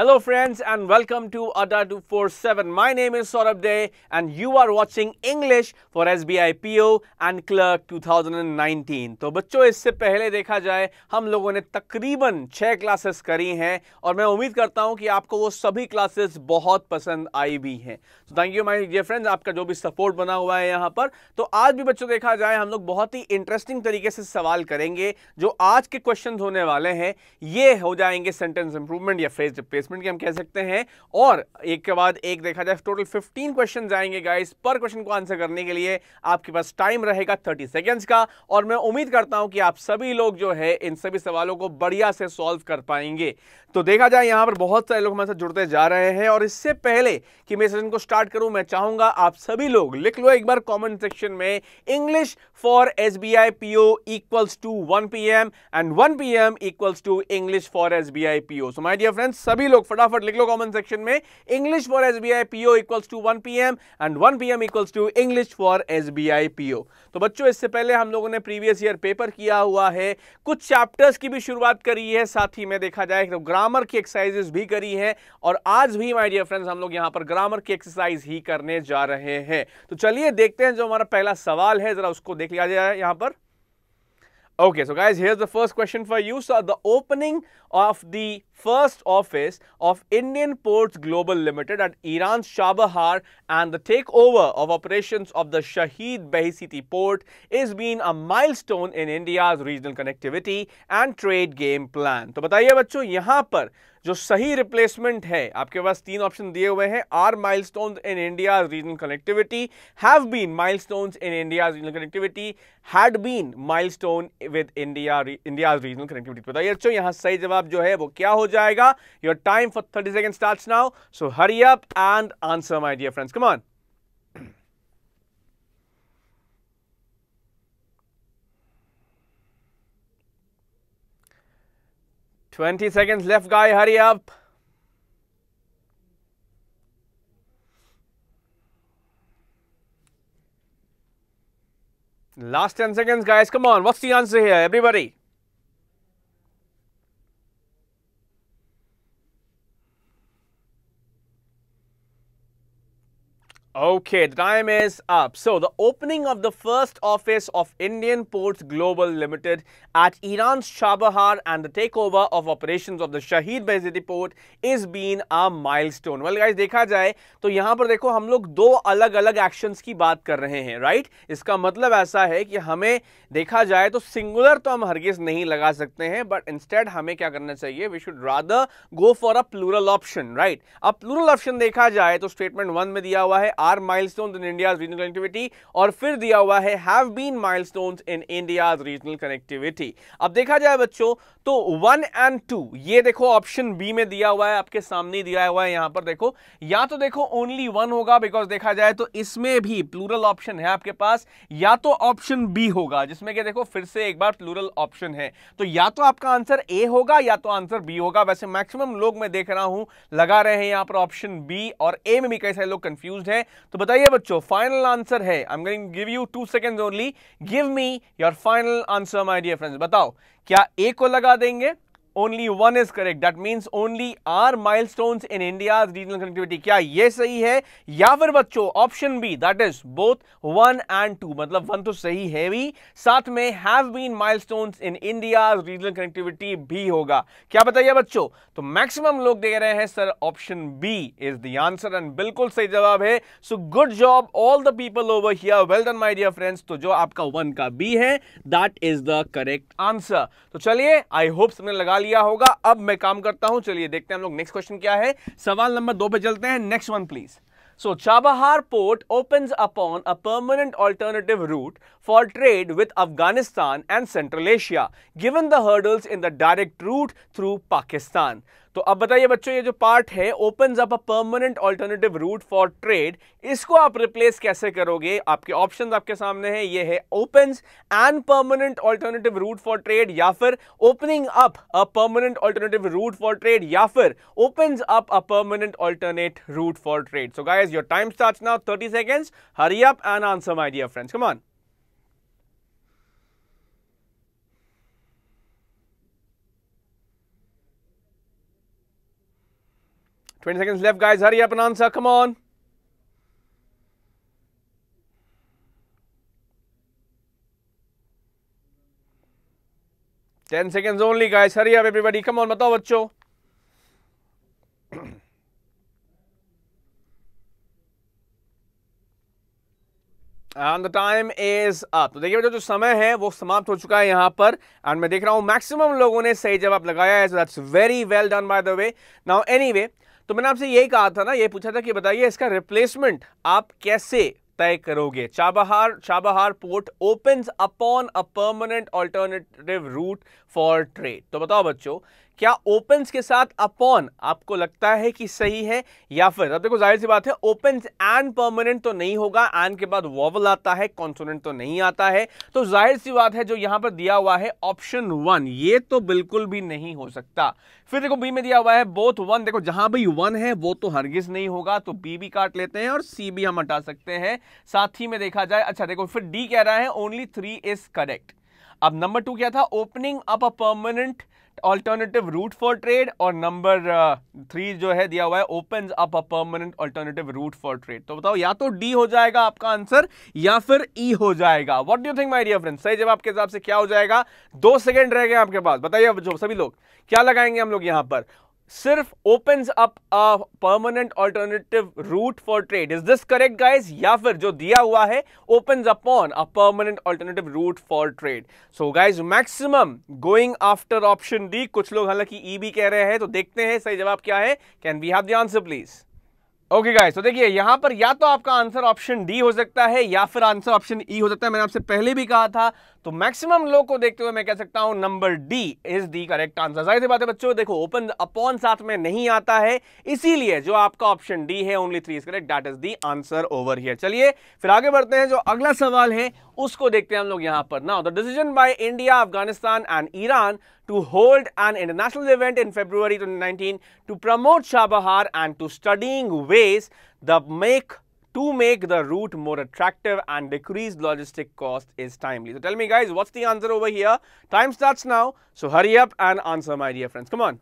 Hello friends and Hello friends and welcome to ADA 247. You are watching English for S B I P O and clerk two thousand and nineteen तो बच्चों इससे पहले देखा जाए हम लोगों ने तकरीबन छः क्लासेस करी हैं और मैं उम्मीद करता हूँ कि आपको वो सभी क्लासेस बहुत पसंद आई भी हैं तो thank you my dear friends आपका जो भी सपोर्ट बना हुआ है यहाँ पर तो आज भी बच्चों देखा जाए हम लोग बहुत ही इंटरेस्टिंग तरीके से सवाल करेंगे जो आज के क्वेश्चन होने वाले हैं ये हो जाएंगे सेंटेंस इंप्रूवमेंट या फ्रेज रिप्लेस असेसमेंट की हम कह सकते हैं और एक के बाद एक देखा जाए टोटल 15 क्वेश्चन आएंगे गाइस पर क्वेश्चन को आंसर करने के लिए आपके पास टाइम रहेगा 30 सेकेंड्स का और मैं उम्मीद करता हूं कि आप सभी लोग जो है इन सभी सवालों को बढ़िया से सॉल्व कर पाएंगे तो देखा जाए यहाँ पर बहुत सारे लोग हमारे साथ जुड़ते जा रहे हैं और इससे पहले कि मैं सेशन को स्टार्ट करूँ मैं चाहूँगा आप सभी लोग लिख लो एक बार कॉमेंट सेक्शन में English for S B I P O equals to one P M and one P M equals to English for S B I P O so my dear friends सभी सभी लोग फटाफट लिख लो comment section में English for S B I P O equals to one P M and one P M equals to English for S B I P O तो बच्चों इससे पहले हम लोगों ने प्रीवियस ईयर पेपर किया हुआ है कुछ चैप्टर्स की भी शुरुआत करी है साथ ही में देखा जाए तो ग्रामर की एक्सरसाइजेस भी करी है और आज भी माई डियर फ्रेंड्स हम लोग यहाँ पर ग्रामर की एक्सरसाइज ही करने जा रहे हैं तो चलिए देखते हैं जो हमारा पहला सवाल है जरा उसको देख लिया जाए यहाँ पर Okay, so guys, here's the first question for you. So, the opening of the first office of Indian Ports Global Limited at Iran's Chabahar and the takeover of operations of the Shahid Behisiti port is being a milestone in India's regional connectivity and trade game plan. So, tell me, यहाँ here. जो सही replacement है आपके पास तीन option दिए हुए हैं are milestones in India regional connectivity have been milestones in India regional connectivity had been milestone with India India regional connectivity बताइए अच्छा यहां सही जवाब जो है वो क्या हो जाएगा your time for thirty second start now so hurry up and answer my dear friends come on 20 seconds left guy, hurry up. Last 10 seconds guys, come on, what's the answer here everybody? Okay, the time is up. So, the opening of the first office of Indian Ports Global Limited at Iran's Chabahar and the takeover of operations of the Shahid Bezidi Port is been a milestone. Well, guys, देखा जाए तो यहाँ पर देखो हम लोग दो अलग अलग actions की बात कर रहे हैं right? इसका मतलब ऐसा है कि हमें देखा जाए तो singular तो हम हरगिज नहीं लगा सकते हैं but instead हमें क्या करना चाहिए We should rather go for a plural option, right? अब plural option देखा जाए तो statement one में दिया हुआ है are milestones in India's regional connectivity और फिर दिया हुआ है have been milestones in India's regional connectivity अब देखा जाए बच्चों तो वन एंड टू ये देखो ऑप्शन बी में दिया हुआ है आपके सामने दिया हुआ है यहां पर देखो या तो देखो ओनली वन होगा बिकॉज देखा जाए तो इसमें भी प्लूरल ऑप्शन है आपके पास या तो ऑप्शन बी होगा जिसमें कि देखो फिर से एक बार प्लूरल ऑप्शन है तो या तो आपका आंसर ए होगा या तो आंसर बी होगा वैसे मैक्सिमम लोग मैं देख रहा हूं लगा रहे हैं यहां पर ऑप्शन बी और ए में भी कई सारे लोग कंफ्यूज हैं तो बताइए बच्चों फाइनल आंसर है I am going give you two second only give me your final answer my dear friends बताओ क्या ए को लगा देंगे only one is correct that means only our milestones in india's regional connectivity kya ye sahi hai ya fir bachcho option b that is both one and two matlab one to sahi hai bhi sath mein have been milestones in india's regional connectivity bhi hoga kya bataiye bachcho to maximum log de rahe hain sir option b is the answer and bilkul sahi jawab hai so good job all the people over here well done my dear friends to jo aapka one ka b hai that is the correct answer to chaliye i hope sabne laga लगा लिया होगा अब मैं काम करता हूं चलिए देखते हैं हम लोग नेक्स्ट क्वेश्चन क्या है सवाल नंबर दो पे चलते हैं next one please so Chabahar port open upon a permanent alternative route for trade with Afghanistan and central Asia given the hurdles in the direct route through Pakistan तो अब बताइए बच्चों ये जो पार्ट है open up a permanent alternative route for trade इसको आप replace कैसे करोगे आपके ऑप्शन आपके सामने हैं ये है open and permanent alternative route for trade या फिर opening up a permanent alternative route for trade या फिर open up a permanent alternate route for trade so guys your time start now thirty seconds hurry up and answer my dear friends come on 20 seconds left, guys. Hurry up and answer. Come on. Ten seconds only, guys. Hurry up, everybody. Come on, Matao Bacho. And the time is up तो देखिए बेटा जो समय है वो समाप्त हो चुका है यहाँ पर एंड मैं देख रहा हूँ मैक्सिमम लोगों ने सही जवाब लगाया है so that's very well done by the way now any तो मैंने आपसे यही कहा था ना ये पूछा था कि बताइए इसका रिप्लेसमेंट आप कैसे तय करोगे Chabahar Chabahar port open upon a permanent alternative route for trade तो बताओ बच्चों क्या ओपन के साथ अपॉन आपको लगता है कि सही है या फिर अब देखो जाहिर सी बात है ओपन एंड परमानेंट तो नहीं होगा एंड के बाद वॉवल आता है कॉन्सोनेंट तो नहीं आता है तो जाहिर सी बात है जो यहां पर दिया हुआ है ऑप्शन वन ये तो बिल्कुल भी नहीं हो सकता फिर देखो बी में दिया हुआ है बोथ वन देखो जहां भी वन है वो तो हरगिज नहीं होगा तो बी भी काट लेते हैं और सी भी हम हटा सकते हैं साथ ही में देखा जाए अच्छा देखो फिर डी कह रहा है ओनली थ्री इज करेक्ट अब नंबर टू क्या था opening up a permanent alternative route for trade और नंबर थ्री uh, जो है दिया हुआ है open up a permanent alternative route for trade तो बताओ या तो डी हो जाएगा आपका आंसर या फिर ई e हो जाएगा what do think my dear friend सही जवाब के हिसाब से क्या हो जाएगा दो सेकंड रह गए आपके पास बताइए जो सभी लोग क्या लगाएंगे हम लोग यहां पर सिर्फ open up a permanent alternative route for trade is this correct guys या फिर जो दिया हुआ है open upon a permanent alternative route for trade so guys maximum going after option D कुछ लोग हालांकि ई e भी कह रहे हैं तो देखते हैं सही जवाब क्या है can we have the answer please okay guys तो देखिए यहां पर या तो आपका आंसर ऑप्शन डी हो सकता है या फिर आंसर ऑप्शन ई हो सकता है मैंने आपसे पहले भी कहा था तो मैक्सिमम लोग को देखते हुए मैं कह सकता हूं number D is the correct answer जाहिर सी बात है बच्चों देखो ओपन अपॉन साथ में नहीं आता है इसीलिए जो आपका ऑप्शन डी है only three is correct that is the answer over here चलिए फिर आगे बढ़ते हैं जो अगला सवाल है उसको देखते हैं हम लोग यहाँ पर ना the decision by India Afghanistan and Iran to hold an international event in February 2019 to promote Chabahar and to studying ways the make to make the route more attractive and decrease logistic cost is timely. So tell me guys, what's the answer over here? Time starts now. So hurry up and answer my dear friends. Come on.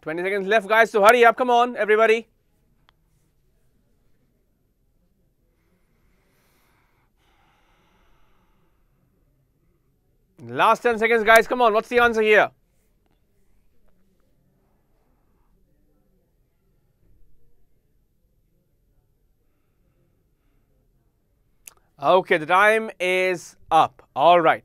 Twenty seconds left guys, so hurry up, come on everybody. Last 10 seconds, guys. Come on, what's the answer here? Okay the time is up. All right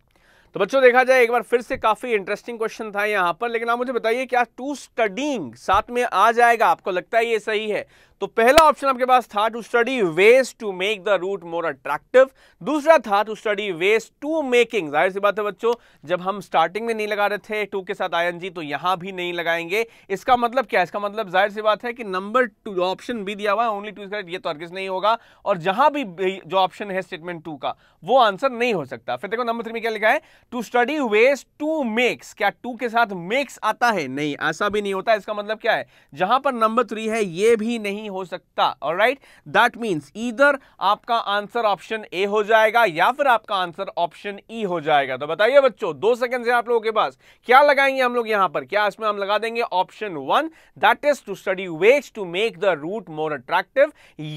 तो बच्चों देखा जाए एक बार फिर से काफ़ी interesting question था यहाँ पर लेकिन आप मुझे बताइए क्या टू स्टडिंग साथ में आ जाएगा आपको लगता है ये सही है तो पहला ऑप्शन आपके पास था to study ways to make the route more attractive दूसरा था to study ways to making जाहिर सी बात है बच्चों जब हम स्टार्टिंग में नहीं लगा रहे थे टू के साथ आई तो यहां भी नहीं लगाएंगे इसका मतलब क्या इसका मतलब जाहिर सी बात है कि नंबर टू ऑप्शन भी दिया हुआ है ओनली टू ये तो अर्गिस नहीं होगा और जहां भी जो ऑप्शन है स्टेटमेंट टू का वो आंसर नहीं हो सकता फिर देखो नंबर थ्री में क्या लिखा है to study ways to makes क्या टू के साथ मेक्स आता है नहीं ऐसा भी नहीं होता इसका मतलब क्या है जहां पर नंबर थ्री है ये भी नहीं नहीं हो सकता और राइट दैट मीन्स इधर आपका आंसर ऑप्शन ए हो जाएगा या फिर आपका आंसर ऑप्शन ई हो जाएगा तो बताइए बच्चों दो सेकेंड है आप लोगों के पास क्या लगाएंगे हम लोग यहां पर क्या इसमें हम लगा देंगे option one that is to study ways to make the route more attractive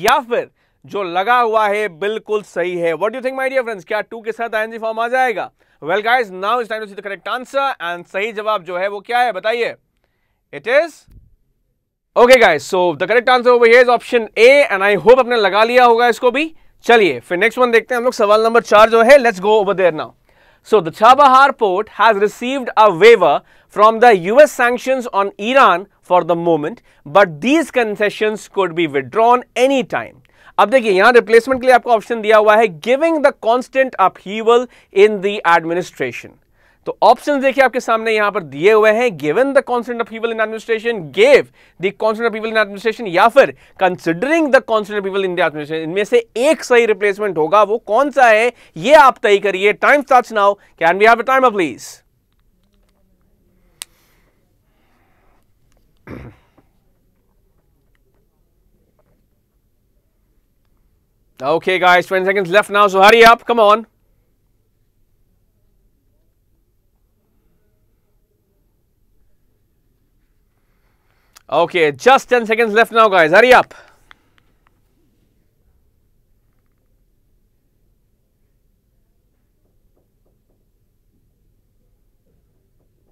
या फिर जो लगा हुआ है बिल्कुल सही है what do think my dear friends क्या टू के साथ आई एनजी फॉर्म आ जाएगा well guys now is time to see the correct answer and सही जवाब जो है वो क्या है बताइए it is okay guys so the correct answer over here is option A and I hope आपने लगा लिया होगा इसको भी चलिए फिर नेक्स्ट वन देखते हैं हम लोग सवाल नंबर चार जो है let's go over there now so the the port has received a waiver from the US sanctions on Iran for the moment but but these could be be any time अब देखिए यहां replacement के लिए आपको option दिया हुआ है giving the constant upheaval in the administration तो ऑप्शन देखिए आपके सामने यहां पर दिए हुए हैं given the consent of people in administration gave the consent of people in administration या फिर considering the consent of people in administration इनमें से एक सही रिप्लेसमेंट होगा वो कौन सा है ये आप तय करिए time start now can we have time please Okay guys, 20 seconds left now, so hurry up, come on. Okay, just 10 seconds left now guys, hurry up.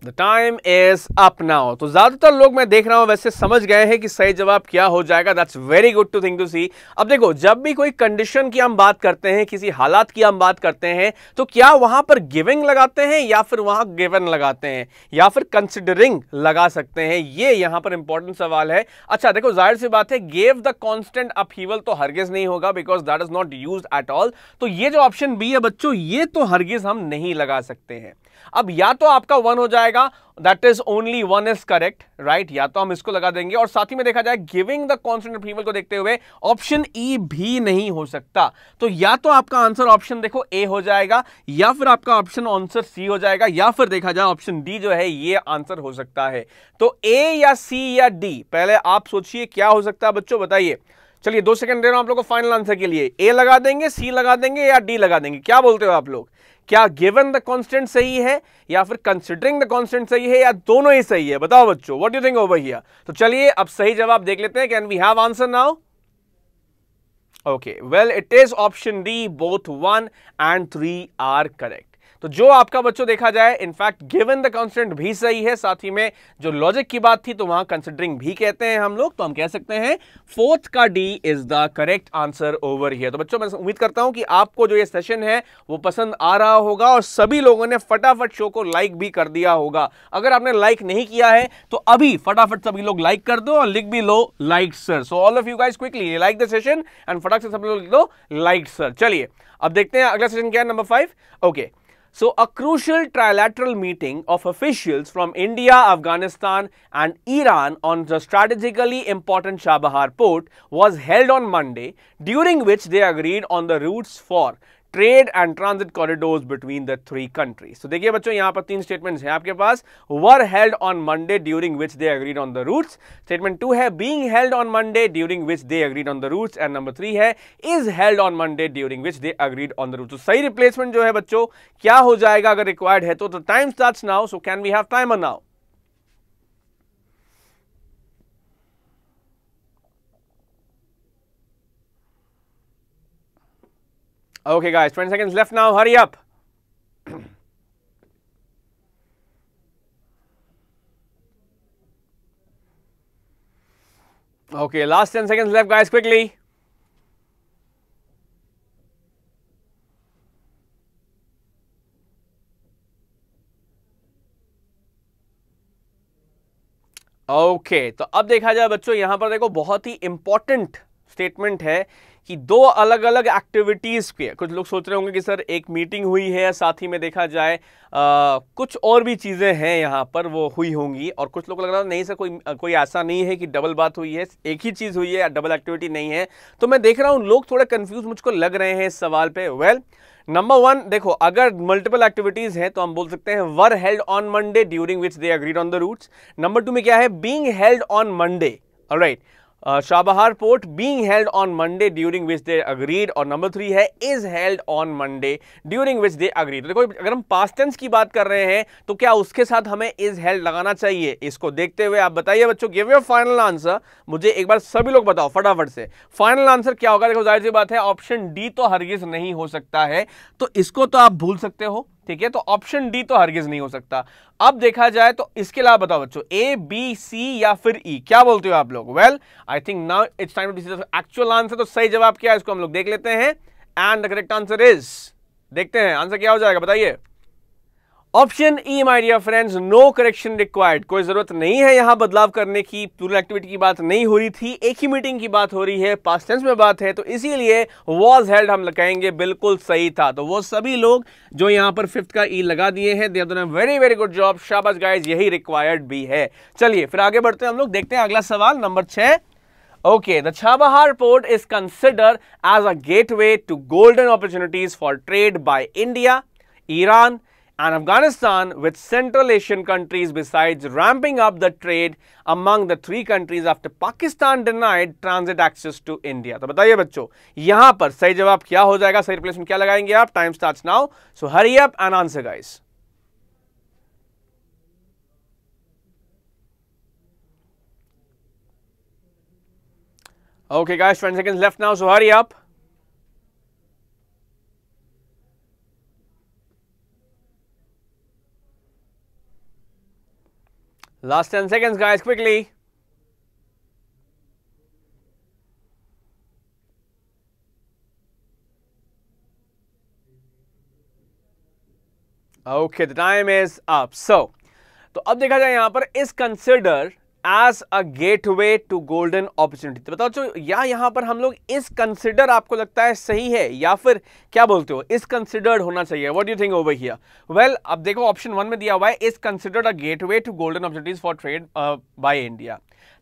The time is up now तो ज्यादातर लोग मैं देख रहा हूं वैसे समझ गए हैं कि सही जवाब क्या हो जाएगा that's very good to think to see अब देखो जब भी कोई कंडीशन की हम बात करते हैं किसी हालात की हम बात करते हैं तो क्या वहां पर गिविंग लगाते हैं या फिर वहां गिवन लगाते हैं या फिर कंसिडरिंग लगा सकते हैं ये यहां पर इंपॉर्टेंट सवाल है अच्छा देखो जाहिर सी बात है गेव द कॉन्स्टेंट अपहीवल तो हरगिज नहीं होगा because that is not use at all तो ये जो ऑप्शन बी है बच्चों ये तो हरगिज हम नहीं लगा सकते हैं अब या तो आपका वन हो जाएगा जाएगा that is only one is correct right या तो हम इसको लगा देंगे और साथ ही में देखा जाए गिविंग द कॉन्स्टेंट फ्रीवल को देखते हुए ऑप्शन ई e भी नहीं हो सकता तो या तो आपका आंसर ऑप्शन देखो ए हो जाएगा या फिर आपका ऑप्शन आंसर सी हो जाएगा या फिर देखा जाए ऑप्शन डी जो है ये आंसर हो सकता है तो ए या सी या डी पहले आप सोचिए क्या हो सकता है बच्चों बताइए चलिए दो सेकंड दे रहा हूं आप लोगों को फाइनल आंसर के लिए ए लगा देंगे सी लगा देंगे या डी लगा देंगे क्या बोलते हो आप लोग क्या गिवन द कांस्टेंट सही है या फिर कंसिडरिंग द कांस्टेंट सही है या दोनों ही सही है बताओ बच्चों what you think over here तो चलिए अब सही जवाब देख लेते हैं can we have answer now okay well it is option D both one and three are correct तो जो आपका बच्चों देखा जाए इनफैक्ट गिवन द कॉन्स्टेंट भी सही है साथ ही में जो लॉजिक की बात थी तो वहां कंसिडरिंग भी कहते हैं हम लोग तो हम कह सकते हैं फोर्थ का D is the correct answer over here तो बच्चों मैं उम्मीद करता हूं कि आपको जो ये सेशन है वो पसंद आ रहा होगा और सभी लोगों ने फटाफट शो को लाइक भी कर दिया होगा अगर आपने लाइक नहीं किया है तो अभी फटाफट सभी लोग लाइक कर दो और लिख भी लो like sir so all of you guys quickly like the session and फटाफट से सब लोग लिख दो लाइक सर चलिए अब देखते हैं अगला सेशन क्या है number five okay okay. So, a crucial trilateral meeting of officials from India, Afghanistan and Iran on the strategically important Chabahar port was held on Monday during which they agreed on the routes for trade and transit corridor between the three countries तो देखिए बच्चों यहाँ पर तीन statements हैं आपके पास were held on Monday during which they agreed on the routes statement two है being held on Monday during which they agreed on the routes and number three है is held on Monday during which they agreed on the route तो सही replacement जो है बच्चों क्या हो जाएगा अगर रिक्वायर्ड है तो time start now so can we have time now Okay, guys, 20 seconds left now. Hurry up. okay, last 10 seconds left, guys, quickly. Okay okay, तो अब देखा जाए बच्चों यहां पर देखो बहुत ही इंपॉर्टेंट स्टेटमेंट है कि दो अलग अलग एक्टिविटीज़ के कुछ लोग सोच रहे होंगे कि सर एक मीटिंग हुई है साथ ही में देखा जाए आ, कुछ और भी चीज़ें हैं यहाँ पर वो हुई होंगी और कुछ लोग लग रहा नहीं सर कोई कोई ऐसा नहीं है कि डबल बात हुई है एक ही चीज़ हुई है डबल एक्टिविटी नहीं है तो मैं देख रहा हूँ लोग थोड़े कन्फ्यूज मुझको लग रहे हैं इस सवाल पर वेल नंबर वन देखो अगर मल्टीपल एक्टिविटीज़ हैं तो हम बोल सकते हैं were held on Monday during which they agreed on the routes number two में क्या है being held on Monday right Chabahar port port held on Monday during which they agreed और नंबर थ्री है is held on Monday during which they agreed देखो अगर हम पास की बात कर रहे हैं तो क्या उसके साथ हमें इज हेल्ड लगाना चाहिए इसको देखते हुए आप बताइए बच्चों गिव योर फाइनल आंसर मुझे एक बार सभी लोग बताओ फटाफट से फाइनल आंसर क्या होगा देखो जाहिर सी बात है ऑप्शन डी तो हरगिज नहीं हो सकता है तो इसको तो आप भूल सकते हो ठीक है तो ऑप्शन डी तो हरगिज नहीं हो सकता अब देखा जाए तो इसके अलावा बताओ बच्चों ए बी सी या फिर ई e. क्या बोलते हो आप लोग well I think now it's time to decide actual answer तो सही जवाब क्या है इसको हम लोग देख लेते हैं and the correct answer is देखते हैं आंसर क्या हो जाएगा बताइए option E my dear friends no correction required कोई जरूरत नहीं है यहां बदलाव करने की पूरी एक्टिविटी की बात नहीं हो रही थी एक ही मीटिंग की बात हो रही है पास टेंस में बात है तो इसीलिए वॉज हेल्ड हम लगाएंगे बिल्कुल सही था तो वो सभी लोग जो यहां पर फिफ्थ का ई e लगा दिए हैं दे दोनों वेरी वेरी गुड जॉब शाबाज गाइज यही रिक्वायर्ड भी है चलिए फिर आगे बढ़ते हैं हम लोग देखते हैं अगला सवाल नंबर छह okay the Chabahar port is considered as a gateway to golden opportunities for trade by India Iran and Afghanistan with Central Asian countries besides ramping up the trade among the three countries after Pakistan denied transit access to India. So, tell me, यहाँ पर सही the क्या answer जाएगा सही replacement क्या लगाएंगे आप time start Okay guys, 20 seconds left now, so hurry up. Last 10 seconds, guys, quickly. Okay, the time is up. So, तो अब देखा जाए यहां पर is consider as a gateway to golden opportunity बताओ जो या यहां पर हम लोग इस कंसिडर आपको लगता है सही है या फिर क्या बोलते हो इस कंसिडर्ड होना चाहिए what you think over here well अब देखो ऑप्शन वन में दिया हुआ है is considered a gateway to golden opportunities for trade by India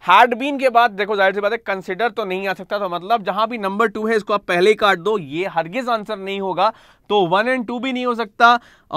हार्डबीन के बाद देखो जाहिर सी बात है कंसिडर तो नहीं आ सकता तो मतलब जहां भी नंबर टू है इसको आप पहले ही काट दो ये हरगिज आंसर नहीं होगा तो वन एंड टू भी नहीं हो सकता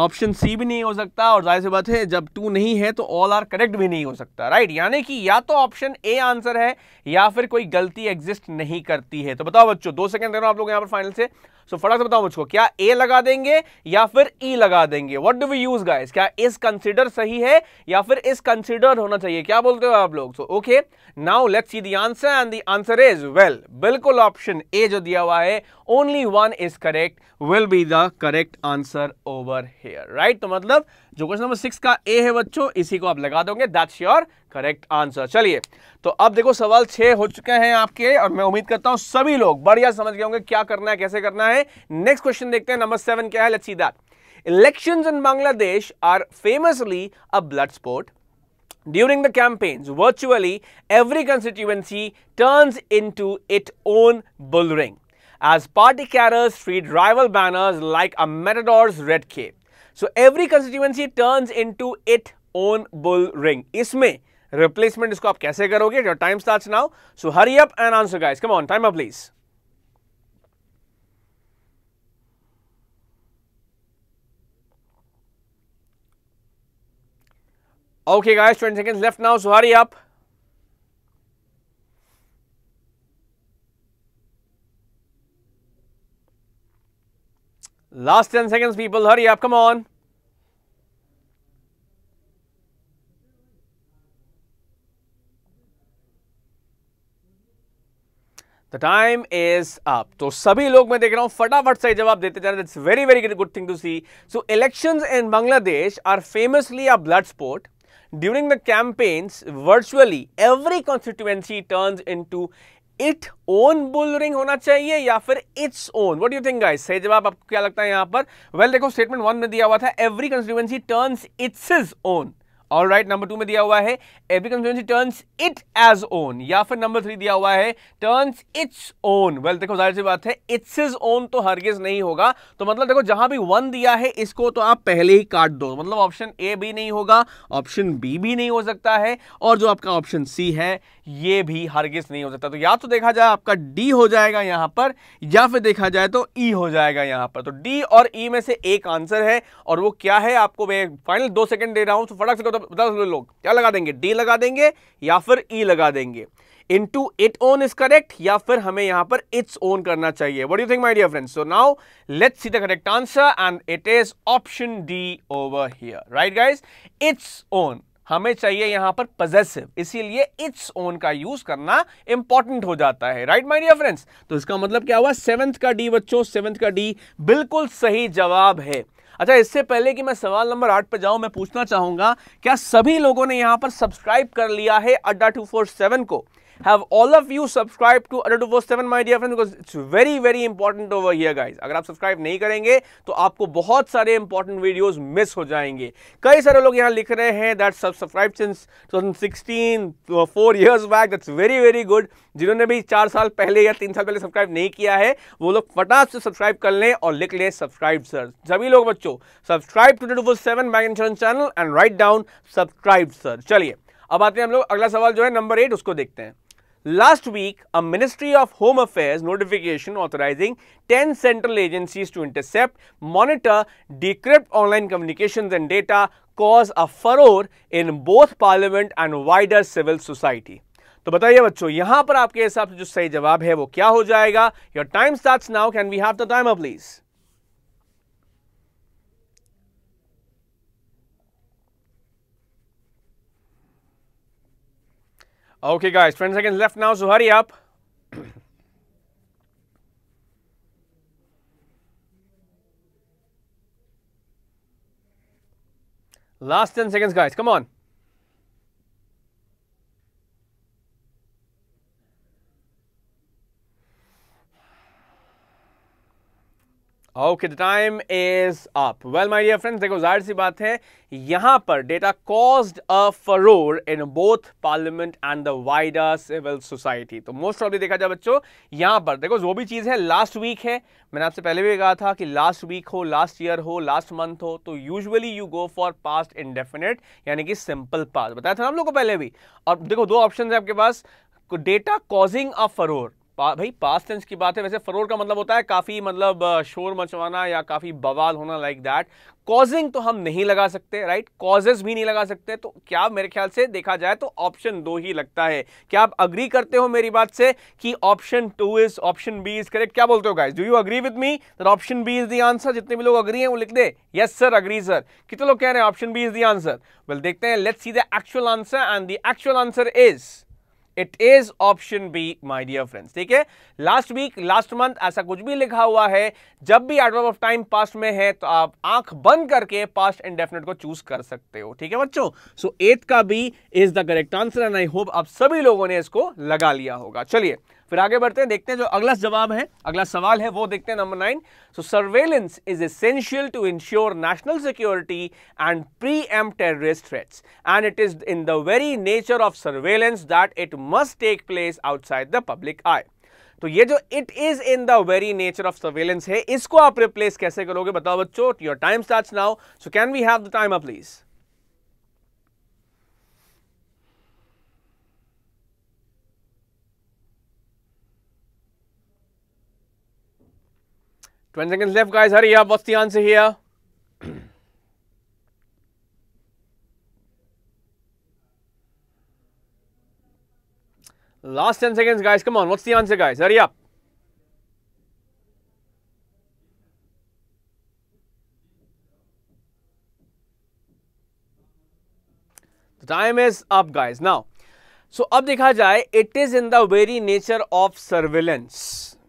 ऑप्शन सी भी नहीं हो सकता और जाहिर सी बात है जब टू नहीं है तो ऑल आर करेक्ट भी नहीं हो सकता राइट यानी कि या तो ऑप्शन ए आंसर है या फिर कोई गलती एग्जिस्ट नहीं करती है तो बताओ बच्चों दो सेकेंड दे रहा आप लोग यहाँ पर फाइनल से सो फटाक से बताओ मुझको क्या ए लगा देंगे या फिर ई e लगा देंगे what do we use guys क्या इस कंसिडर सही है या फिर इस कंसिडर होना चाहिए क्या बोलते हो आप लोग so okay now let's see the answer and the answer is well बिल्कुल ऑप्शन ए जो दिया हुआ है only one is correct will be the correct answer over here right तो मतलब जो क्वेश्चन नंबर सिक्स का ए है बच्चों इसी को आप लगा दोगे दैट्स योर करेक्ट आंसर चलिए तो अब देखो सवाल छह हो चुके हैं आपके और मैं उम्मीद करता हूं सभी लोग बढ़िया समझ गए होंगे क्या करना है कैसे करना है नेक्स्ट क्वेश्चन देखते हैं नंबर सेवन क्या है लच्छी that election in Bangladesh are famously a blood sport during the campaign virtually every constituency turn in to it own bullring as party carriers free drivel banners like a matadors red cape so every constituency turn in to it own bull ring इसमें replacement इसको आप कैसे करोगे time start now so hurry up and answer guys come on time up please okay guys twenty second left now so hurry up last 10 seconds people hurry up come on the time is up तो सभी लोग मैं देख रहा हूं फटाफट से जवाब देते जा रहे it's very very good thing to see so election in Bangladesh are famously a blood sport during the campaigns virtually every constituency turn in to it own bull ring होना चाहिए या फिर it's own what you think guys सही जवाब आपको क्या लगता है यहां पर वेल well, देखो स्टेटमेंट वन में दिया हुआ था every constituency turn it's is own all right number two में दिया हुआ है every constituency turns it as own या फिर नंबर थ्री दिया हुआ है टर्न्स इट्स ओन वेल देखो जाहिर सी बात है इट्स इज ओन तो हरगिज नहीं होगा तो मतलब देखो जहां भी वन दिया है इसको तो आप पहले ही काट दो मतलब ऑप्शन ए भी नहीं होगा ऑप्शन बी भी नहीं हो सकता है और जो आपका ऑप्शन सी है ये भी हरगिज नहीं हो सकता तो या तो देखा जाए आपका डी हो जाएगा यहां पर या फिर देखा जाए तो ई e हो जाएगा यहां पर तो डी और ई e में से एक आंसर है और वो क्या है आपको मैं फाइनल दो सेकंड दे रहा हूं तो फटक से तो बता सकते लोग क्या लगा देंगे डी लगा देंगे या फिर ई e लगा देंगे in to it own is correct या फिर हमें यहां पर इट्स ओन करना चाहिए what you think my dear friend so now let see the correct answer and it is option D over here right guys it's own हमें चाहिए यहां पर पजेसिव इसीलिए इट्स ओन का यूज करना इंपॉर्टेंट हो जाता है राइट माइडियर डियर फ्रेंड्स तो इसका मतलब क्या हुआ सेवंथ का डी बच्चों सेवंथ का डी बिल्कुल सही जवाब है अच्छा इससे पहले कि मैं सवाल नंबर आठ पर जाऊं मैं पूछना चाहूंगा क्या सभी लोगों ने यहां पर सब्सक्राइब कर लिया है अड्डा टू फोर सेवन को have all of you subscribe to Adda two four seven my dear friend because it's very very important over here guys अगर आप सब्सक्राइब नहीं करेंगे तो आपको बहुत सारे इंपॉर्टेंट वीडियोज मिस हो जाएंगे कई सारे लोग यहाँ लिख रहे हैं that subscribe since 2016 four years back that's very very good जिन्होंने भी चार साल पहले या तीन साल पहले सब्सक्राइब नहीं किया है वो लोग फटाक से सब्सक्राइब कर लें और लिख लें सब्सक्राइब सर सभी लोग बच्चों subscribe to two seven bank insurance channel and write down subscribe sir चलिए अब आते हैं हम लोग अगला सवाल जो है नंबर एट उसको देखते हैं Last week, a Ministry of Home Affairs notification authorizing 10 central agencies to intercept, monitor, decrypt online communications and data caused a furore in both parliament and wider civil society. तो बताइए बच्चों यहां पर आपके हिसाब से जो सही जवाब है वो क्या हो जाएगा your time start now can we have the timer please Okay guys, 20 seconds left now, so hurry up. Last 10 seconds guys, come on. Okay the time is up well my dear friends देखो जाहिर सी बात है यहां पर data caused a furore in both parliament and the wider civil society तो most of देखा जाए बच्चों यहां पर देखो जो भी चीज़ है लास्ट वीक है मैंने आपसे पहले भी कहा था कि लास्ट वीक हो लास्ट ईयर हो लास्ट मंथ हो तो usually you go for past indefinite यानी कि सिंपल पास्ट बताया था हम लोग को पहले भी और देखो दो ऑप्शन है आपके पास डेटा कॉजिंग अ फरोर पा, भाई पास टेंस की बात है वैसे फरोर का मतलब होता है काफ़ी मतलब शोर मचवाना या काफ़ी बवाल होना लाइक दैट कॉजिंग तो हम नहीं लगा सकते राइट कॉजेज भी नहीं लगा सकते तो क्या मेरे ख्याल से देखा जाए तो ऑप्शन दो ही लगता है क्या आप अग्री करते हो मेरी बात से कि option two is option B is correct क्या बोलते हो guys do you agree with me option B is the answer जितने भी लोग अग्री हैं वो लिख दे यस सर अग्री सर कितने लोग कह रहे हैं option B is the answer well देखते हैं let's see the actual answer and the actual answer is it is option B my dear friends ठीक है लास्ट वीक लास्ट मंथ ऐसा कुछ भी लिखा हुआ है जब भी एडवर्ब ऑफ टाइम पास्ट में है तो आप आंख बंद करके पास्ट इंडेफिनेट को चूज कर सकते हो ठीक है बच्चों सो एथ का B is the correct answer and I hope आप सभी लोगों ने इसको लगा लिया होगा चलिए फिर आगे बढ़ते हैं देखते हैं जो अगला जवाब है अगला सवाल है वो देखते हैं number nine so surveillance is essential to ensure national security and preempt terrorist threats and it is in the very nature of surveillance that it must take place outside the public eye तो ये जो it is in the very nature of surveillance है इसको आप replace कैसे करोगे बताओ बच्चों your time start now so can we have the time please 20 seconds left, guys. Hurry up. What's the answer here? Last 10 seconds, guys. Come on. What's the answer, guys? Hurry up. The time is up, guys. Now, so ab dekha jaye it is in the very nature of surveillance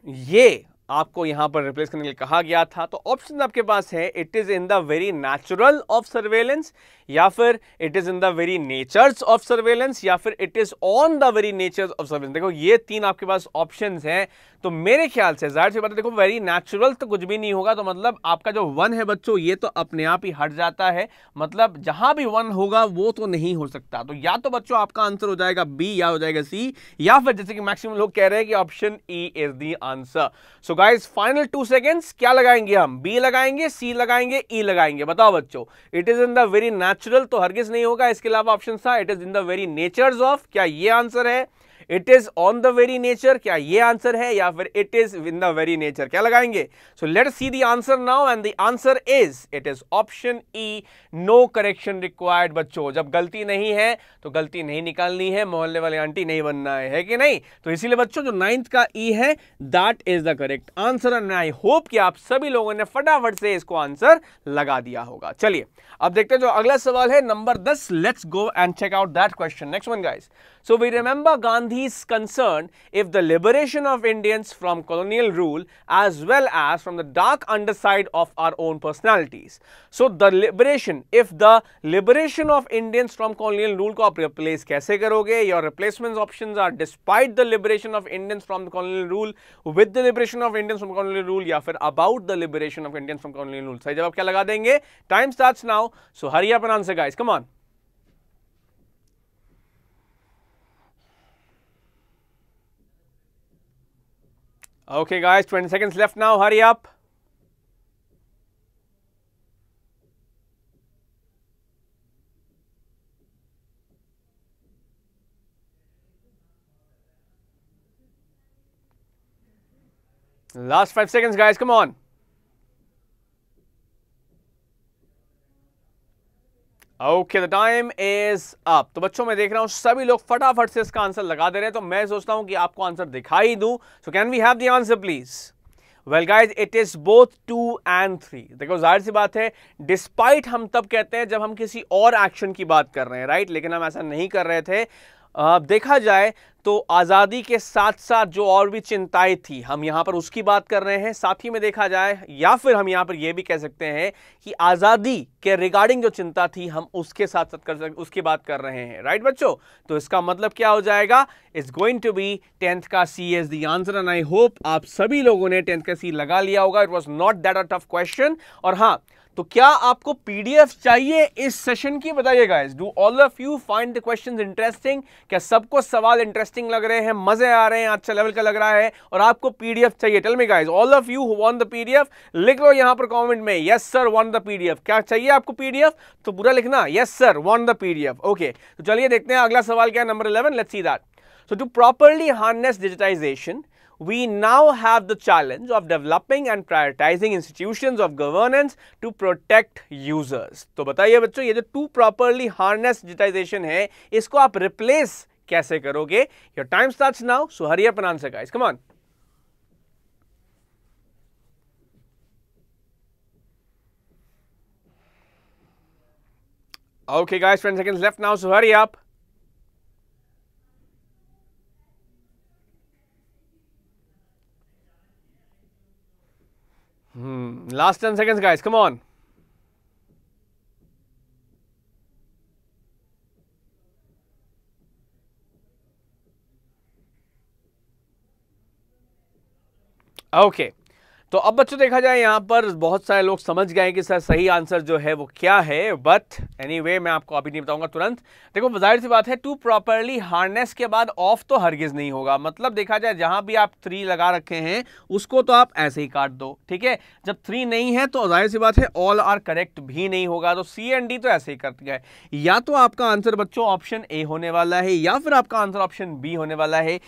ye आपको यहां पर replace करने के लिए कहा गया था तो ऑप्शन आपके पास है it is in the very natural of surveillance या फिर it is in the very natures of surveillance या फिर it is on the very natures of surveillance देखो ये तीन आपके पास ऑप्शन हैं तो मेरे ख्याल से जाहिर सी बात है देखो वेरी नेचुरल तो कुछ भी नहीं होगा तो मतलब आपका जो वन है बच्चों ये तो अपने आप ही हट जाता है मतलब जहां भी वन होगा वो तो नहीं हो सकता तो या तो बच्चों आपका आंसर हो जाएगा बी या हो जाएगा सी या फिर जैसे कि मैक्सिमम लोग कह रहे हैं कि option E is the answer so guys final two seconds क्या लगाएंगे हम बी लगाएंगे सी लगाएंगे ई e लगाएंगे बताओ बच्चों it is in the very natural natural तो हरगिज नहीं होगा इसके अलावा ऑप्शन था it is in the very natures of क्या ये आंसर है it is on the very nature क्या ये आंसर है या फिर it is in the very nature क्या लगाएंगे so let see the answer now and the answer is it is option E no correction required बच्चों जब गलती नहीं है तो गलती नहीं निकालनी है मोहल्ले वाले आंटी नहीं बनना है, है कि नहीं तो इसीलिए बच्चों जो नाइन्थ का ई e है that is the correct answer and I hope कि आप सभी लोगों ने फटाफट से इसको आंसर लगा दिया होगा चलिए अब देखते हैं जो अगला सवाल है नंबर दस let's go and check out that question next one guys so we remember Gandhi He's is concerned if the liberation of Indians from colonial rule as well as from the dark underside of our own personalities. So, the liberation, if the liberation of Indians from colonial rule ko replace kaise karoge, your replacements options are despite the liberation of Indians from colonial rule, with the liberation of Indians from colonial rule या फिर about the liberation of Indians from colonial rule. सही जवाब क्या लगा देंगे? Time starts now. So, hurry up and answer guys. Come on. Okay guys, 20 seconds left now, hurry up. Last 5 seconds guys, come on. Okay the time is up तो बच्चों मैं देख रहा हूं सभी लोग फटाफट से इसका आंसर लगा दे रहे हैं तो मैं सोचता हूं कि आपको आंसर दिखाई दू so can we have the answer please well guys it is both two and three देखो जाहिर सी बात है डिस्पाइट हम तब कहते हैं जब हम किसी और एक्शन की बात कर रहे हैं राइट right? लेकिन हम ऐसा नहीं कर रहे थे देखा जाए तो आज़ादी के साथ साथ जो और भी चिंताएं थी हम यहाँ पर उसकी बात कर रहे हैं साथ ही में देखा जाए या फिर हम यहाँ पर यह भी कह सकते हैं कि आज़ादी के रिगार्डिंग जो चिंता थी हम उसके साथ साथ कर सकते उसकी बात कर रहे हैं राइट बच्चों तो इसका मतलब क्या हो जाएगा is going to be tenth का C as the answer and I hope आप सभी लोगों ने टेंथ का सी लगा लिया होगा it was not that a tough question और हाँ तो क्या आपको पीडीएफ चाहिए इस सेशन की बताइए guys do all of you find the questions interesting क्या सबको सवाल इंटरेस्टिंग लग रहे हैं मजे आ रहे हैं अच्छा लेवल का लग रहा है और आपको पीडीएफ चाहिए tell me guys all of you want the PDF लिख लो यहां पर कमेंट में yes sir want the PDF क्या चाहिए आपको पीडीएफ तो पूरा लिखना yes sir want the PDF okay तो चलिए देखते हैं अगला सवाल क्या है number 11 let's see that so to properly harness digitisation we now have the challenge of developing and prioritizing institutions of governance to protect users. So, tell me, kids, जो two properly harnessed digitization है इसको आप replace कैसे करोगे Your time starts now, so hurry up and answer guys. Come on. Okay guys, 10 seconds left now, so hurry up. Hmm. Last 10 seconds, guys. Come on. Okay. तो अब बच्चों देखा जाए यहाँ पर बहुत सारे लोग समझ गए कि सर सही आंसर जो है वो क्या है बट एनी anyway, मैं आपको अभी नहीं बताऊंगा तुरंत देखो जाहिर सी बात है टू प्रॉपरली हार्नेस के बाद ऑफ तो हरगिज नहीं होगा मतलब देखा जाए जहां भी आप थ्री लगा रखे हैं उसको तो आप ऐसे ही काट दो ठीक है जब थ्री नहीं है तो जाहिर सी बात है ऑल आर करेक्ट भी नहीं होगा तो सी एंड डी तो ऐसे ही करते गए या तो आपका आंसर बच्चों ऑप्शन ए होने वाला है या फिर आपका आंसर ऑप्शन बी होने वाला है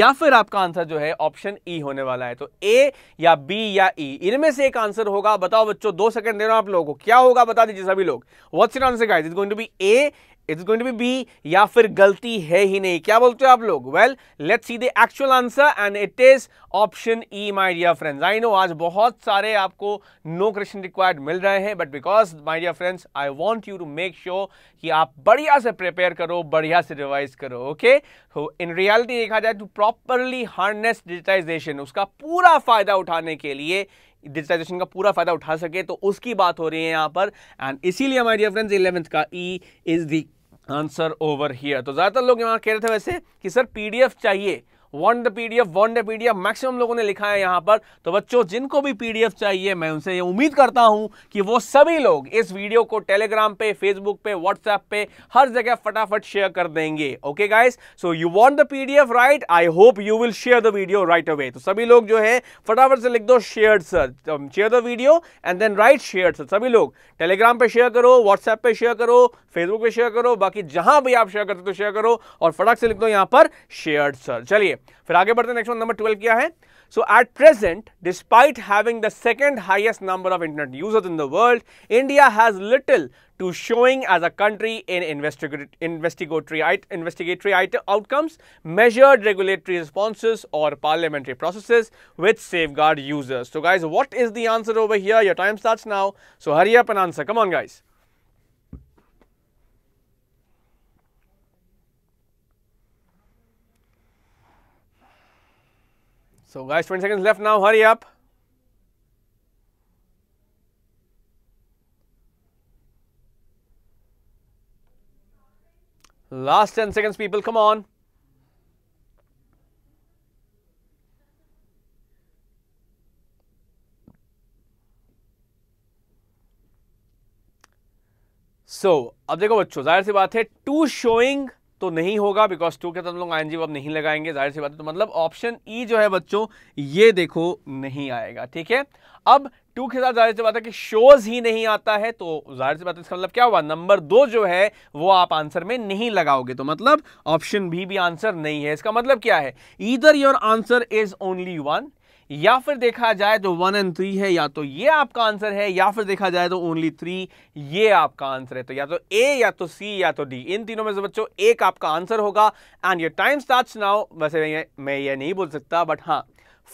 या फिर आपका आंसर जो है ऑप्शन ई e होने वाला है तो ए या बी या ई इनमें से एक आंसर होगा बताओ बच्चों दो सेकंड दे रहा हूं आप लोगों को क्या होगा बता दीजिए सभी लोग what's your answer guys it's going to be A it's going to be B या फिर गलती है ही नहीं क्या बोलते हो आप लोग well let see the actual answer and it is option E my dear friends I know आज बहुत सारे आपको नो क्वेश्चन रिक्वायर्ड मिल रहे हैं but because my dear friends I want you to make sure कि आप बढ़िया से प्रिपेयर करो बढ़िया से रिवाइज करो ओके तो इन रियलिटी देखा जाए टू प्रॉपरली हार्नेस डिजिटाइजेशन उसका पूरा फायदा उठाने के लिए डिजिटाइजेशन का पूरा फायदा उठा सके तो उसकी बात हो रही है यहाँ पर एंड इसीलिए हमारे डियर फ्रेंड्स इलेवेंथ का E is the answer over here तो ज़्यादातर लोग यहाँ कह रहे थे वैसे कि सर पीडीएफ चाहिए want the PDF want the PDF maximum लोगों ने लिखा है यहां पर तो बच्चों जिनको भी पीडीएफ चाहिए मैं उनसे ये उम्मीद करता हूं कि वो सभी लोग इस वीडियो को टेलीग्राम पे फेसबुक पे व्हाट्सएप पे हर जगह फटाफट शेयर कर देंगे okay guys so you want the PDF right I hope you will share the video right away तो सभी लोग जो है फटाफट से लिख दो share sir share the video and then right share sir सभी लोग टेलीग्राम पे शेयर करो व्हाट्सएप पे शेयर करो फेसबुक पे शेयर करो बाकी जहां भी आप शेयर करते तो शेयर करो और फटाक से लिख दो यहां पर शेयर सर चलिए फिर आगे बढ़ते हैं नेक्स्ट नंबर ट्वेल्व क्या है So at present, despite having the second highest number of internet users in the world, India has little to showing as a country in investigatory, investigatory, investigatory outcomes, measured regulatory responses or parliamentary processes which safeguard users. So guys, what is the answer over here? Your time starts now. So hurry up and answer. Come on guys. So guys 20 seconds left now hurry up. Last 10 seconds people come on. so, अब देखो बच्चों जाहिर सी बात है to showing तो नहीं होगा बिकॉज टू के तो हम लोग आई अब नहीं लगाएंगे जाहिर सी बात है तो मतलब ऑप्शन ई e जो है बच्चों ये देखो नहीं आएगा ठीक है अब टू के साथ जाहिर सी बात है कि शोज ही नहीं आता है तो जाहिर सी बात है इसका मतलब क्या हुआ नंबर दो जो है वो आप आंसर में नहीं लगाओगे तो मतलब ऑप्शन बी भी आंसर नहीं है इसका मतलब क्या है either your answer is only one या फिर देखा जाए तो वन एंड थ्री है या तो ये आपका आंसर है या फिर देखा जाए तो ओनली थ्री ये आपका आंसर है तो या तो ए या तो सी या तो डी इन तीनों में से बच्चों एक आपका आंसर होगा एंड ये टाइम स्टार्ट नाउ वैसे मैं ये, मैं ये नहीं बोल सकता बट हाँ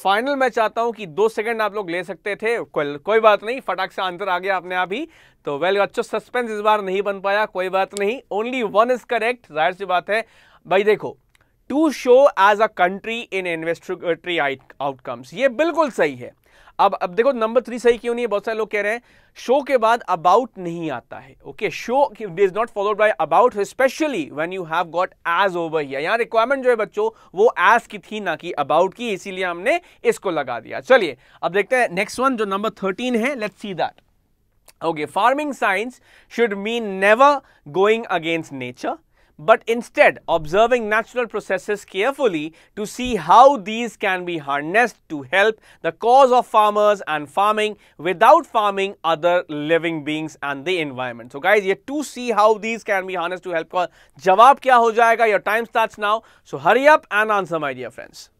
फाइनल मैं चाहता हूं कि दो सेकंड आप लोग ले सकते थे को, कोई बात नहीं फटाक से आंसर आ गया आपने आप ही तो वेल अच्छा सस्पेंस इस बार नहीं बन पाया कोई बात नहीं ओनली वन इज करेक्ट जाहिर सी बात है भाई देखो to show as a country in investigatory outcomes ये बिल्कुल सही है अब अब देखो नंबर थ्री सही क्यों नहीं है बहुत सारे लोग कह रहे हैं शो के बाद अबाउट नहीं आता है okay show is not followed by about specially when you have got as over here यहां रिक्वायरमेंट जो है बच्चों वो एज की थी ना कि अबाउट की इसीलिए हमने इसको लगा दिया चलिए अब देखते हैं नेक्स्ट वन जो नंबर थर्टीन है let see that okay farming science should mean never going against nature but instead observing natural processes carefully to see how these can be harnessed to help the cause of farmers and farming without farming other living beings and the environment. So guys, you to see how these can be harnessed to help cause. Jawab kya ho jayega? Your time starts now. So hurry up and answer my dear friends.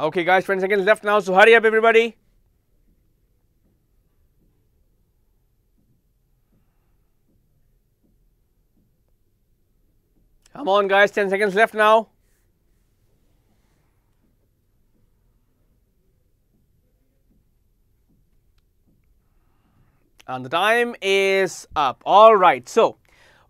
Okay guys, 20 seconds left now. So hurry up everybody. Come on guys, 10 seconds left now. And the time is up. All right. So,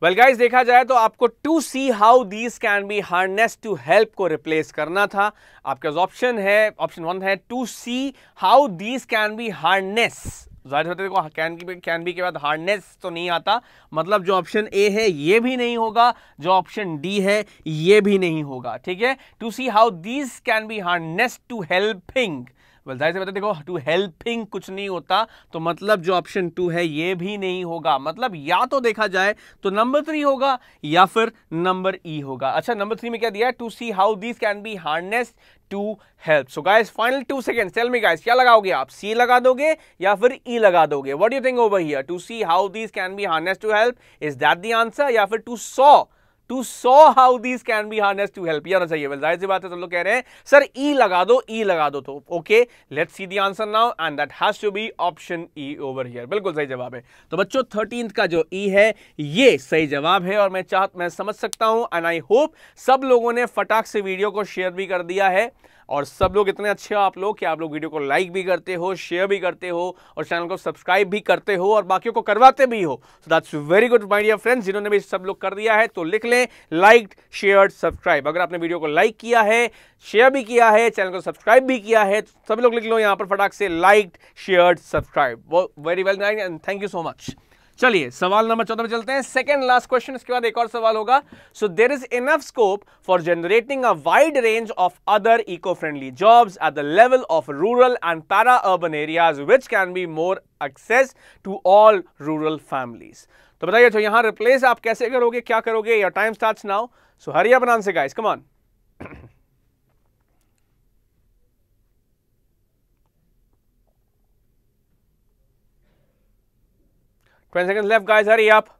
well guys देखा जाए तो आपको to see how these can be harnessed to help को replace करना था आपके पास option है ऑप्शन वन है to see how these can be harnessed जाहिर होते देखो कैन की कैन बी के बाद हार्डनेस तो नहीं आता मतलब जो ऑप्शन ए है ये भी नहीं होगा जो ऑप्शन डी है ये भी नहीं होगा ठीक है to see how these can be hardness to helping well जाहिर सी बात है देखो टू हेल्पिंग कुछ नहीं होता तो मतलब जो ऑप्शन टू है ये भी नहीं होगा मतलब या तो देखा जाए तो नंबर थ्री होगा या फिर नंबर ई e होगा अच्छा नंबर थ्री में क्या दिया है to see how this can be hardness to help so guys final two second tell me guys क्या लगाओगे आप सी लगा दोगे या फिर ई e लगा दोगे what you think over here to see how this can be hardness to help is that the answer या फिर to saw to so how these can be harness to help ये आना चाहिए जाहिर सी बात है तो लोग कह रहे हैं सर ई e लगा दो ई e लगा दो तो okay let see the answer now and that has to be option E over here बिल्कुल सही जवाब है तो बच्चों थर्टीन का जो ई e है ये सही जवाब है और मैं चाह मैं समझ सकता हूं एंड आई होप सब लोगों ने फटाक से वीडियो को शेयर भी कर दिया है और सब लोग इतने अच्छे हो आप लोग कि आप लोग वीडियो को लाइक भी करते हो शेयर भी करते हो और चैनल को सब्सक्राइब भी करते हो और बाकियों को करवाते भी हो so that's very good my dear friends जिन्होंने भी सब लोग कर दिया है तो लिख लें लाइक शेयर सब्सक्राइब अगर आपने वीडियो को लाइक किया है शेयर भी किया है चैनल को सब्सक्राइब भी किया है तो सभी लोग लिख लो यहाँ पर फटाक से like share subscribe very well and thank you so much चलिए सवाल नंबर चौदह में चलते हैं सेकंड लास्ट क्वेश्चन इसके बाद एक और सवाल होगा so there is enough scope for generating a wide range of other eco friendly jobs at the level of rural and para urban areas which can be more access to all rural families तो बताइए तो यहां replace आप कैसे करोगे क्या करोगे your time start now so hurry up guys come on 20 seconds left guys, hurry up.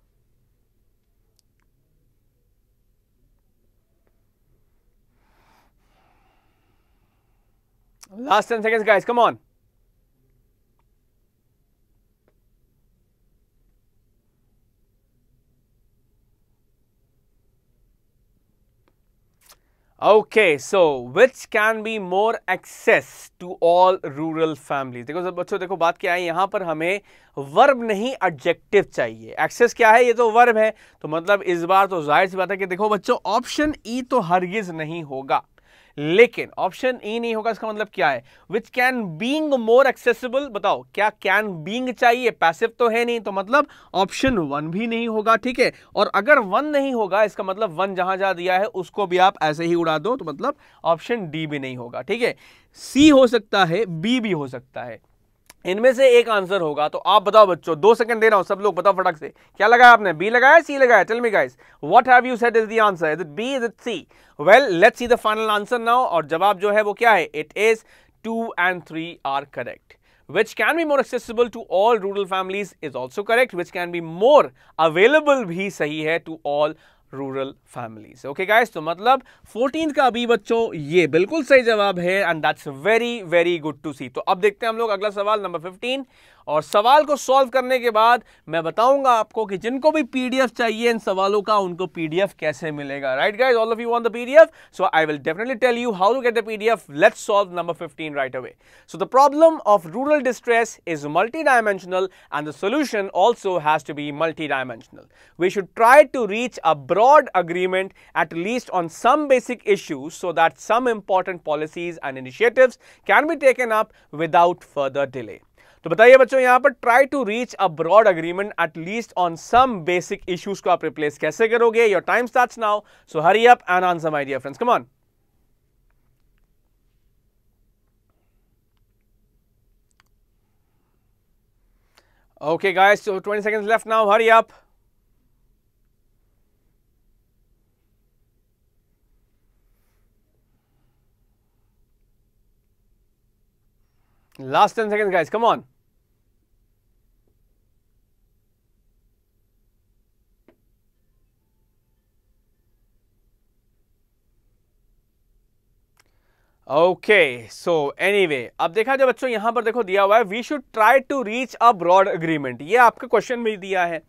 Last 10 seconds guys, come on. Okay so which can be more access to all rural family देखो सब बच्चों देखो बात क्या है यहाँ पर हमें वर्ब नहीं एडजेक्टिव चाहिए एक्सेस क्या है ये तो वर्ब है तो मतलब इस बार तो जाहिर सी बात है कि देखो बच्चों ऑप्शन ई e तो हरगिज नहीं होगा लेकिन ऑप्शन ई e नहीं होगा इसका मतलब क्या है which can being more accessible बताओ क्या कैन बींग चाहिए पैसिव तो है नहीं तो मतलब ऑप्शन वन भी नहीं होगा ठीक है और अगर वन नहीं होगा इसका मतलब वन जहां जहां दिया है उसको भी आप ऐसे ही उड़ा दो तो मतलब ऑप्शन डी भी नहीं होगा ठीक है सी हो सकता है बी भी हो सकता है इनमें से एक आंसर होगा तो आप बताओ बच्चों दो सेकंड दे रहा हूं सब लोग बताओ फटक से क्या लगाया आपने बी लगाया सी लगाया tell me guys what have you said is the answer is it B is it C well let's see the final answer now और जवाब जो है वो क्या है it is two and three are correct which can be more accessible to all rural families is also correct which can be more available भी सही है to all rural families okay guys तो मतलब फोर्टीन का अभी बच्चों ये बिल्कुल सही जवाब है and that's very very good to see तो अब देखते हैं हम लोग अगला सवाल नंबर फिफ्टीन और सवाल को सॉल्व करने के बाद मैं बताऊंगा आपको कि जिनको भी पीडीएफ चाहिए इन सवालों का उनको पीडीएफ कैसे मिलेगा right guys all of you on the PDF so I will definitely tell you how to get the PDF let's solve number 15 right away so the problem of rural distress is multi dimensional and the solution also has to be multi dimensional we should try to reach a broad agreement at least on some basic issues so that some important policies and initiative can be taken up without further delay तो बताइए बच्चों यहां पर try to reach a broad agreement at least on some basic issues को आप replace कैसे करोगे your time starts now so hurry up and answer my dear friends come on okay guys so 20 seconds left now hurry up Last 10 seconds, guys. Come on. Okay so anyway अब देखा जाए बच्चों यहां पर देखो दिया हुआ है we should try to reach a broad agreement ये आपके क्वेश्चन में दिया है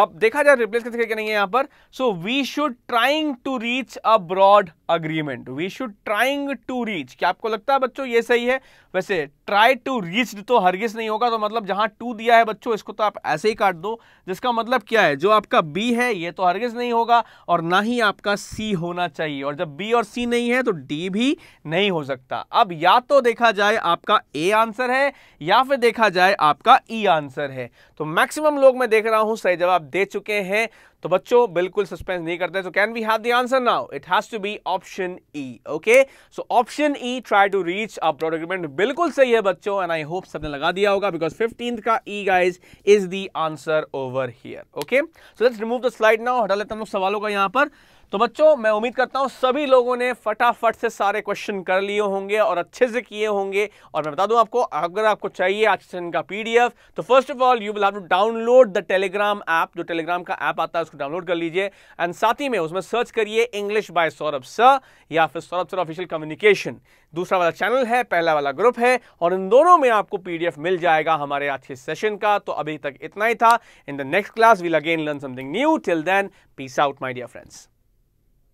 अब देखा जाए रिप्लेस कैसे है यहां पर so we should trying to reach a broad agreement we should trying to reach क्या आपको लगता है बच्चों ये सही है वैसे ट्राई टू रीच तो हरगिज नहीं होगा तो मतलब जहां टू दिया है बच्चों इसको तो आप ऐसे ही काट दो जिसका मतलब क्या है जो आपका बी है ये तो हरगिज नहीं होगा और ना ही आपका सी होना चाहिए और जब बी और सी नहीं है तो डी भी नहीं हो सकता अब या तो देखा जाए आपका ए आंसर है या फिर देखा जाए आपका ई e आंसर है तो मैक्सिमम लोग मैं देख रहा हूं सही जवाब दे चुके हैं तो बच्चों बिल्कुल सस्पेंस नहीं करते so can we have the answer now it has to be option E okay so option E try to reach a broad agreement बिल्कुल सही है बच्चों एंड आई होप सबने लगा दिया होगा बिकॉज फिफ्टींथ का E guys is the answer over here okay so let's remove the slide now हटा लेते हम लोग सवालों का यहाँ पर तो बच्चों मैं उम्मीद करता हूँ सभी लोगों ने फटाफट से सारे क्वेश्चन कर लिए होंगे और अच्छे से किए होंगे और मैं बता दूं आपको अगर आपको चाहिए आज सेशन का पीडीएफ तो first of all you will have to download the Telegram app जो टेलीग्राम का ऐप आता है उसको डाउनलोड कर लीजिए एंड साथ ही में उसमें सर्च करिए इंग्लिश बाय सौरभ स या फिर सौरभ सर ऑफिशियल कम्युनिकेशन दूसरा वाला चैनल है पहला वाला ग्रुप है और इन दोनों में आपको पीडीएफ मिल जाएगा हमारे आज के सेशन का तो अभी तक इतना ही था in the next class will again learn something new till then peace out my dear friends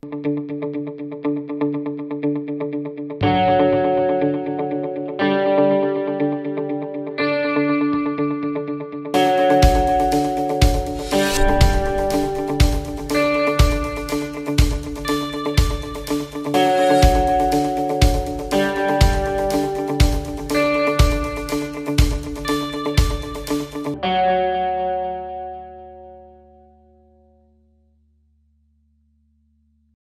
thank you